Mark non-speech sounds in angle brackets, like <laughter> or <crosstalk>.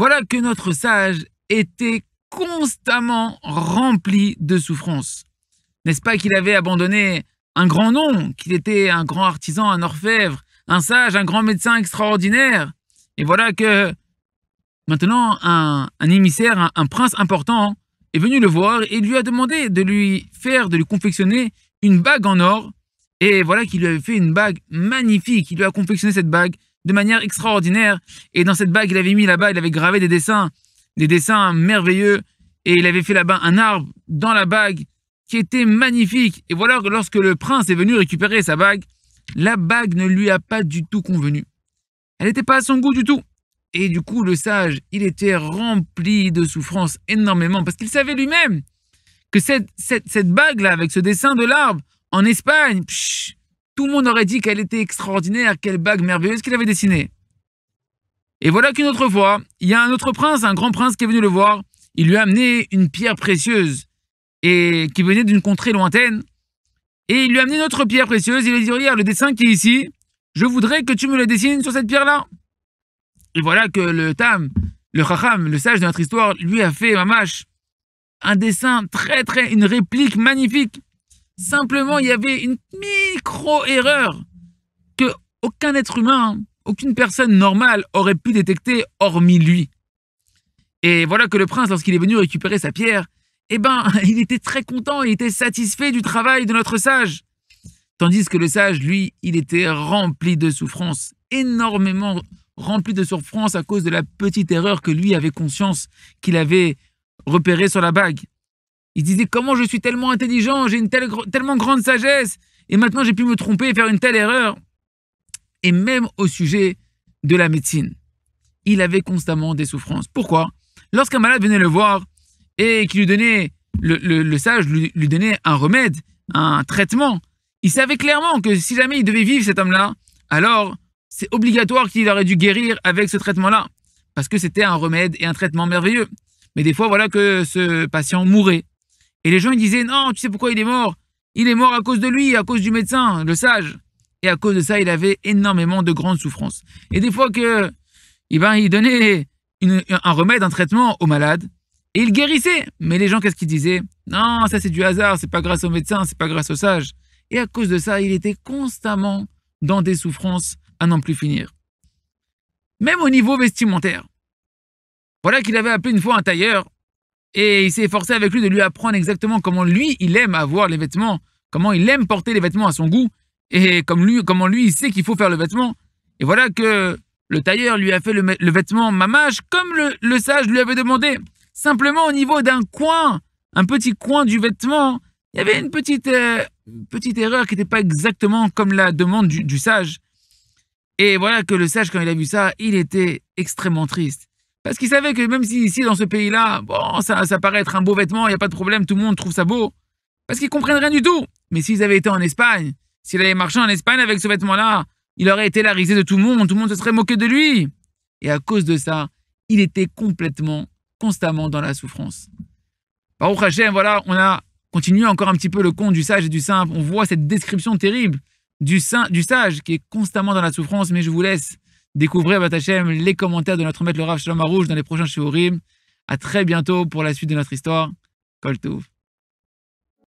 Voilà que notre sage était constamment rempli de souffrances. N'est-ce pas qu'il avait abandonné un grand nom, qu'il était un grand artisan, un orfèvre, un sage, un grand médecin extraordinaire Et voilà que maintenant un, émissaire, un, prince important, est venu le voir et lui a demandé de lui faire, de lui confectionner une bague en or. Et voilà qu'il lui avait fait une bague magnifique. Il lui a confectionné cette bague de manière extraordinaire. Et dans cette bague, il avait mis là-bas, il avait gravé des dessins, des dessins merveilleux. Et il avait fait là-bas un arbre dans la bague qui était magnifique. Et voilà que lorsque le prince est venu récupérer sa bague, la bague ne lui a pas du tout convenu. Elle n'était pas à son goût du tout. Et du coup, le sage, il était rempli de souffrance énormément parce qu'il savait lui-même que cette, cette, bague-là, avec ce dessin de l'arbre en Espagne, tout le monde aurait dit qu'elle était extraordinaire, quelle bague merveilleuse qu'il avait dessinée. Et voilà qu'une autre fois, il y a un autre prince, un grand prince qui est venu le voir. Il lui a amené une pierre précieuse et qui venait d'une contrée lointaine. Et il lui a amené une autre pierre précieuse. Il lui a dit Regarde, le dessin qui est ici, je voudrais que tu me le dessines sur cette pierre-là. Et voilà que le Tam, le Chacham, le sage de notre histoire, lui a fait, mâche, un dessin très, très, une réplique magnifique Simplement, il y avait une micro-erreur que aucun être humain, aucune personne normale aurait pu détecter hormis lui. Et voilà que le prince, lorsqu'il est venu récupérer sa pierre, eh ben, <laughs> il était très content, il était satisfait du travail de notre sage. Tandis que le sage, lui, il était rempli de souffrance, énormément rempli de souffrance à cause de la petite erreur que lui avait conscience qu'il avait repérée sur la bague. Il disait comment je suis tellement intelligent, j'ai une tellement grande sagesse, et maintenant j'ai pu me tromper et faire une telle erreur. Et même au sujet de la médecine, il avait constamment des souffrances. Pourquoi Lorsqu'un malade venait le voir et qu'il lui donnait, le, sage lui, lui, donnait un remède, un traitement, il savait clairement que si jamais il devait vivre cet homme-là, alors c'est obligatoire qu'il aurait dû guérir avec ce traitement-là, parce que c'était un remède et un traitement merveilleux. Mais des fois, voilà que ce patient mourait et les gens ils disaient non, tu sais pourquoi il est mort Il est mort à cause de lui, à cause du médecin, le sage. Et à cause de ça, il avait énormément de grandes souffrances. Et des fois que, il eh ben, il donnait un remède, un traitement aux malades, et il guérissait. Mais les gens, qu'est-ce qu'ils disaient Non, ça c'est du hasard, c'est pas grâce au médecin, c'est pas grâce au sage. Et à cause de ça, il était constamment dans des souffrances à n'en plus finir. Même au niveau vestimentaire. Voilà qu'il avait appelé une fois un tailleur et il s'est efforcé avec lui de lui apprendre exactement comment lui, il aime avoir les vêtements, comment il aime porter les vêtements à son goût, et comme lui, comment lui, il sait qu'il faut faire le vêtement. Et voilà que le tailleur lui a fait le, vêtement mamage comme le, sage lui avait demandé. Simplement au niveau d'un coin, un petit coin du vêtement, il y avait une petite, euh, petite erreur qui n'était pas exactement comme la demande du sage. Et voilà que le sage, quand il a vu ça, il était extrêmement triste. Parce qu'ils savaient que même si ici, dans ce pays-là, bon, ça, ça paraît être un beau vêtement, il n'y a pas de problème, tout le monde trouve ça beau. Parce qu'ils comprennent rien du tout. Mais s'ils avaient été en Espagne, s'il avait marché en Espagne avec ce vêtement-là, il aurait été la risée de tout le monde, tout le monde se serait moqué de lui. Et à cause de ça, il était complètement, constamment dans la souffrance. Baruch Hashem, voilà, on a continué encore un petit peu le conte du sage et du simple. On voit cette description terrible du, saint, du sage qui est constamment dans la souffrance, mais je vous laisse Découvrez Batachem les commentaires de notre maître le Rav Shalom dans les prochains Shiurim. À très bientôt pour la suite de notre histoire. Kol